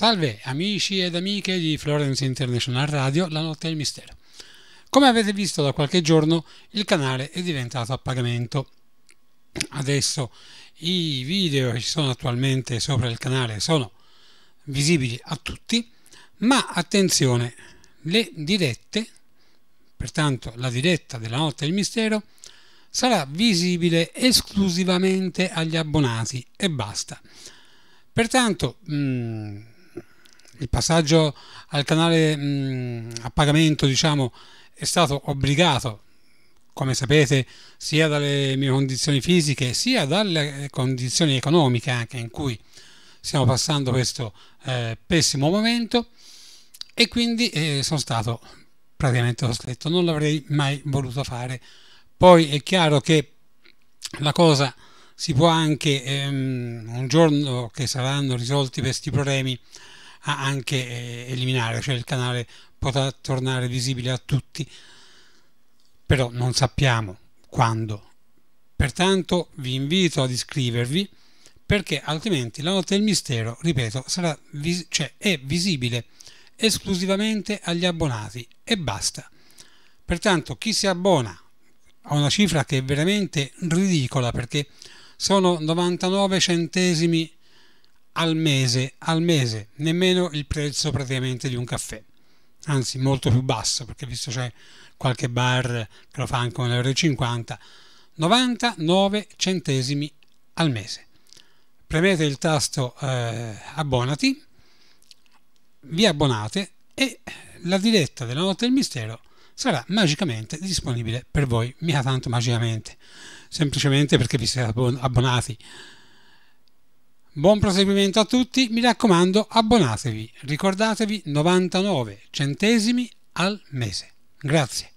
Salve amici ed amiche di Florence International Radio, la notte del mistero. Come avete visto da qualche giorno il canale è diventato a pagamento. Adesso i video che ci sono attualmente sopra il canale sono visibili a tutti, ma attenzione, le dirette, pertanto la diretta della notte del mistero, sarà visibile esclusivamente agli abbonati e basta. Pertanto, mh, mm, il passaggio al canale mh, mm, a pagamento diciamo, è stato obbligato, come sapete, sia dalle mie condizioni fisiche sia dalle condizioni economiche anche in cui stiamo passando questo eh, pessimo momento e quindi eh, sono stato praticamente costretto, non l'avrei mai voluto fare. Poi è chiaro che la cosa si può anche ehm, un giorno che saranno risolti questi problemi anche eh, eliminare, cioè il canale potrà tornare visibile a tutti, però non sappiamo quando. Pertanto vi invito ad iscrivervi perché altrimenti la notte del mistero, ripeto, sarà vis cioè è visibile esclusivamente agli abbonati e basta. Pertanto chi si abbona a una cifra che è veramente ridicola perché sono 99 centesimi al mese, al mese, nemmeno il prezzo praticamente di un caffè, anzi molto più basso perché visto c'è qualche bar che lo fa anche 1,50 50, 99 centesimi al mese. Premete il tasto eh, abbonati, vi abbonate e la diretta della notte del mistero sarà magicamente disponibile per voi, mica tanto magicamente, semplicemente perché vi siete abbonati Buon proseguimento a tutti, mi raccomando abbonatevi, ricordatevi 99 centesimi al mese. Grazie.